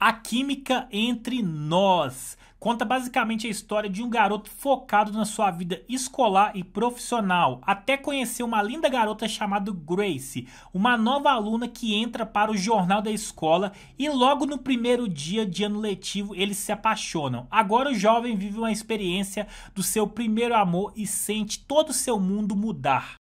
A Química Entre Nós conta basicamente a história de um garoto focado na sua vida escolar e profissional, até conhecer uma linda garota chamada Grace, uma nova aluna que entra para o jornal da escola e logo no primeiro dia de ano letivo eles se apaixonam. Agora o jovem vive uma experiência do seu primeiro amor e sente todo o seu mundo mudar.